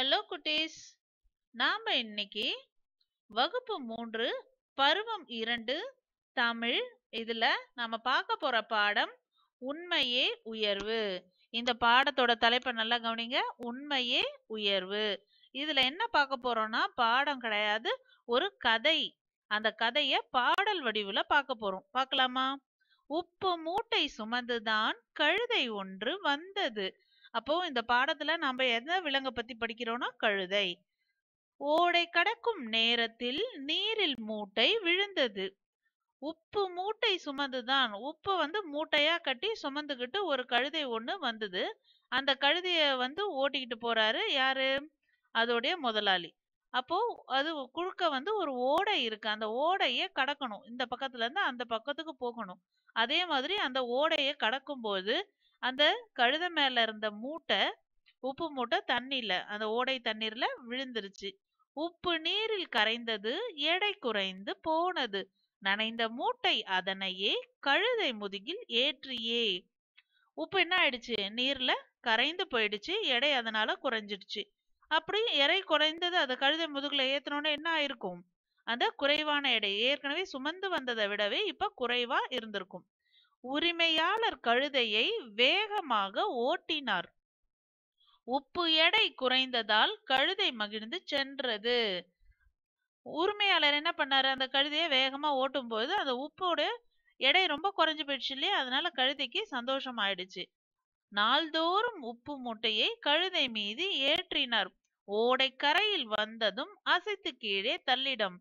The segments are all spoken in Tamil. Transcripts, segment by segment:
ஹலோ குட்டீஸ் நாம இன்னைக்கு வகுப்பு மூன்று பருவம் இரண்டு தமிழ் இதுல நாம பார்க்க போற பாடம் உண்மையே உயர்வு இந்த பாடத்தோட தலைப்பை நல்லா கவனிங்க உண்மையே உயர்வு இதுல என்ன பார்க்க போறோம்னா பாடம் கிடையாது ஒரு கதை அந்த கதைய பாடல் வடிவுல பார்க்க போறோம் பார்க்கலாமா உப்பு மூட்டை சுமந்துதான் கழுதை ஒன்று வந்தது அப்போ இந்த பாடத்துல நாம எதை விலங்க பத்தி படிக்கிறோம்னா கழுதை ஓடை கடக்கும் நேரத்தில் நீரில் மூட்டை விழுந்தது உப்பு மூட்டை சுமந்துதான் உப்பு வந்து மூட்டையா கட்டி சுமந்துகிட்டு ஒரு கழுதை ஒண்ணு வந்தது அந்த கழுதைய வந்து ஓட்டிக்கிட்டு போறாரு யாரு அதோடைய முதலாளி அப்போ அது குழுக்க வந்து ஒரு ஓடை இருக்கு அந்த ஓடைய கடக்கணும் இந்த பக்கத்துல இருந்து அந்த பக்கத்துக்கு போகணும் அதே மாதிரி அந்த ஓடையை கடக்கும் போது அந்த கழுத மேல இருந்த மூட்டை உப்பு மூட்டை தண்ணியில அந்த ஓடை தண்ணீர்ல விழுந்துருச்சு உப்பு நீரில் கரைந்தது எடை குறைந்து போனது நனைந்த மூட்டை அதனையே கழுதை முதுகில் ஏற்றியே உப்பு என்ன ஆயிடுச்சு நீர்ல கரைந்து போயிடுச்சு எடை அதனால குறைஞ்சிடுச்சு அப்படி எடை குறைந்தது அது கழுதை முதுகுல ஏத்தினோடனே என்ன ஆயிருக்கும் அந்த குறைவான எடை ஏற்கனவே சுமந்து வந்ததை விடவே இப்ப குறைவா இருந்திருக்கும் உரிமையாளர் கழுதையை வேகமாக ஓட்டினார் உப்பு எடை குறைந்ததால் கழுதை மகிழ்ந்து சென்றது உரிமையாளர் என்ன பண்ணாரு அந்த கழுதையை வேகமா ஓட்டும் போது அந்த உப்போட எடை ரொம்ப குறைஞ்சு போயிடுச்சு இல்லையா அதனால கழுதைக்கு சந்தோஷம் ஆயிடுச்சு நாள்தோறும் உப்பு மூட்டையை கழுதை மீது ஏற்றினார் ஓடை கரையில் வந்ததும் அசைத்து கீழே தள்ளிடம்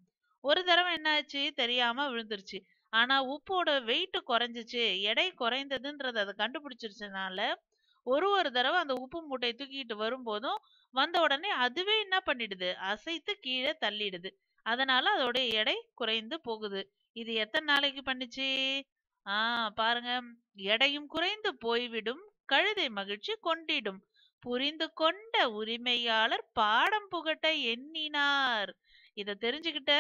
ஒரு தடவை என்னாச்சு தெரியாம விழுந்துருச்சு ஆனா உப்போட வெயிட் குறைஞ்சிச்சு எடை குறைந்ததுன்றதை அதை கண்டுபிடிச்சிருச்சனால ஒரு ஒரு தடவை அந்த உப்பு மூட்டையை தூக்கிட்டு வரும்போதும் வந்த உடனே அதுவே என்ன பண்ணிடுது அசைத்து கீழே தள்ளிடுது அதனால அதோட எடை குறைந்து போகுது இது எத்தனை நாளைக்கு பண்ணுச்சு ஆஹ் பாருங்க எடையும் குறைந்து போய்விடும் கழுதை மகிழ்ச்சி கொண்டிடும் புரிந்து கொண்ட உரிமையாளர் பாடம் புகட்ட எண்ணினார் இதை தெரிஞ்சுக்கிட்ட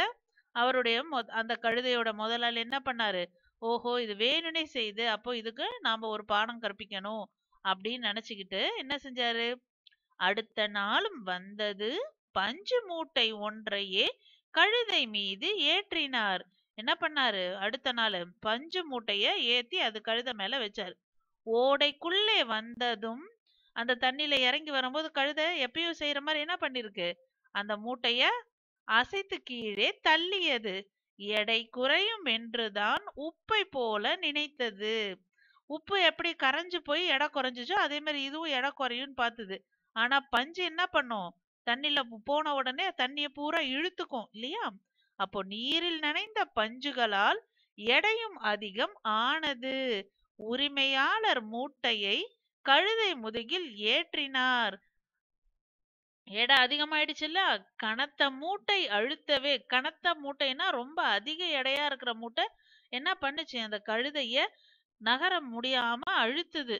அவருடைய அந்த கழுதையோட முதலாளி என்ன பண்ணாரு ஓஹோ இது வேணும்னே செய்து அப்போ இதுக்கு நாம ஒரு பாடம் கற்பிக்கணும் அப்படின்னு நினைச்சுக்கிட்டு என்ன செஞ்சாரு அடுத்த நாளும் வந்தது பஞ்சு மூட்டை ஒன்றையே கழுதை மீது ஏற்றினார் என்ன பண்ணாரு அடுத்த நாள் பஞ்சு மூட்டைய ஏத்தி அது கழுத மேல வச்சாரு ஓடைக்குள்ளே வந்ததும் அந்த தண்ணியில இறங்கி வரும்போது கழுத எப்பயும் செய்யற மாதிரி என்ன பண்ணிருக்கு அந்த மூட்டைய அசைத்து கீழே தள்ளியது எடை குறையும் என்றுதான் உப்பை போல நினைத்தது உப்பு எப்படி கரைஞ்சு போய் எடை குறைஞ்சிச்சோ அதே மாதிரி இதுவும் எடை குறையும்னு பார்த்தது ஆனா பஞ்சு என்ன பண்ணும் தண்ணில போன உடனே தண்ணிய பூரா இழுத்துக்கும் இல்லையா அப்போ நீரில் நனைந்த பஞ்சுகளால் எடையும் அதிகம் ஆனது உரிமையாளர் மூட்டையை கழுதை முதுகில் ஏற்றினார் எடை அதிகமாயிடுச்சுல்ல கனத்த மூட்டை அழுத்தவே கனத்த மூட்டைனா ரொம்ப அதிக எடையா இருக்கிற மூட்டை என்ன பண்ணுச்சு அந்த கழுதைய நகர முடியாம அழுத்துது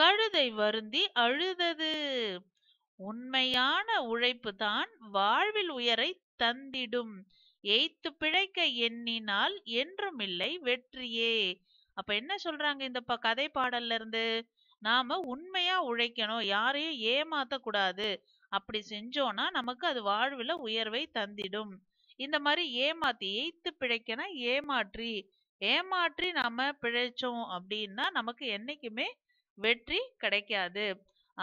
கழுதை வருந்தி அழுதது உண்மையான உழைப்பு தான் வாழ்வில் உயரை தந்திடும் எய்த்து பிழைக்க எண்ணினால் என்றுமில்லை வெற்றியே அப்ப என்ன சொல்றாங்க இந்த கதை பாடல்ல இருந்து நாம உண்மையா உழைக்கணும் யாரையும் ஏமாத்த கூடாது அப்படி செஞ்சோம்னா நமக்கு அது வாழ்வுல உயர்வை தந்திடும் இந்த மாதிரி ஏமாத்தி எய்த்து பிழைக்கனா ஏமாற்றி ஏமாற்றி நாம பிழைச்சோம் அப்படின்னா நமக்கு என்னைக்குமே வெற்றி கிடைக்காது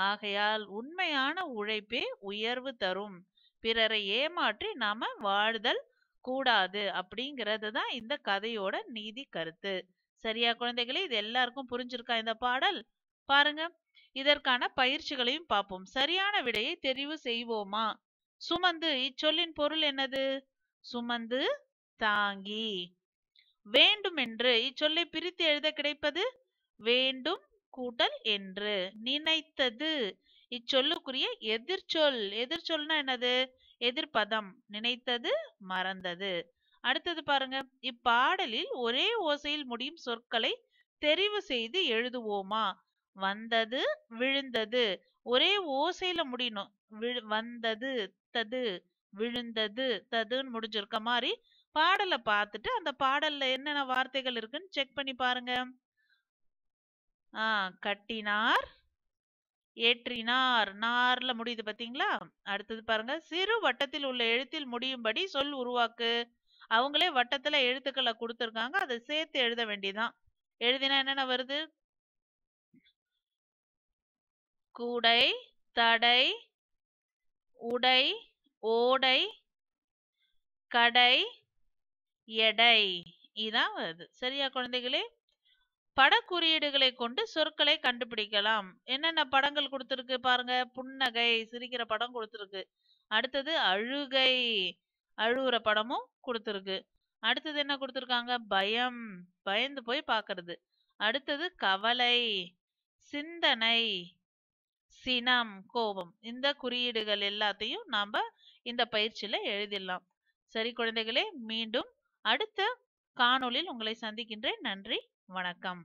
ஆகையால் உண்மையான உழைப்பே உயர்வு தரும் பிறரை ஏமாற்றி நாம வாழ்தல் கூடாது அப்படிங்கிறது தான் இந்த கதையோட நீதி கருத்து சரியா குழந்தைகளே இது எல்லாருக்கும் புரிஞ்சிருக்கா இந்த பாடல் பாருங்க இதற்கான பயிற்சிகளையும் பார்ப்போம் சரியான விடையை தெரிவு செய்வோமா சுமந்து இச்சொல்லின் பொருள் என்னது சுமந்து தாங்கி வேண்டுமென்று இச்சொல்லை பிரித்து எழுத கிடைப்பது வேண்டும் கூட்டல் என்று நினைத்தது இச்சொல்லுக்குரிய எதிர்ச்சொல் எதிர்ச்சொல்னா என்னது எதிர்பதம் நினைத்தது மறந்தது அடுத்தது பாருங்க இப்பாடலில் ஒரே ஓசையில் முடியும் சொற்களை தெரிவு செய்து எழுதுவோமா வந்தது விழுந்தது ஒரே ஓசையில முடியணும் விழு வந்தது தது விழுந்தது ததுன்னு முடிஞ்சிருக்க மாதிரி பாடலை பார்த்துட்டு அந்த பாடல்ல என்னென்ன வார்த்தைகள் இருக்குன்னு செக் பண்ணி பாருங்க ஆஹ் கட்டினார் ஏற்றினார் நார்ல முடியுது பாத்தீங்களா அடுத்தது பாருங்க சிறு வட்டத்தில் உள்ள எழுத்தில் முடியும்படி சொல் உருவாக்கு அவங்களே வட்டத்துல எழுத்துக்களை கொடுத்துருக்காங்க அதை சேர்த்து எழுத வேண்டியதான் எழுதினா என்னென்ன வருது கூடை தடை உடை ஓடை கடை எடை இதான் வருது சரியா குழந்தைகளே படக்குறியீடுகளை கொண்டு சொற்களை கண்டுபிடிக்கலாம் என்னென்ன படங்கள் கொடுத்துருக்கு பாருங்க புன்னகை சிரிக்கிற படம் கொடுத்துருக்கு அடுத்தது அழுகை அழுகுற படமும் கொடுத்துருக்கு அடுத்தது என்ன கொடுத்துருக்காங்க பயம் பயந்து போய் பாக்குறது அடுத்தது கவலை சிந்தனை சினம் கோபம் இந்த குறியீடுகள் எல்லாத்தையும் நாம இந்த பயிற்சியில எழுதிடலாம் சரி குழந்தைகளே மீண்டும் அடுத்த காணொளியில் உங்களை சந்திக்கின்றேன் நன்றி வணக்கம்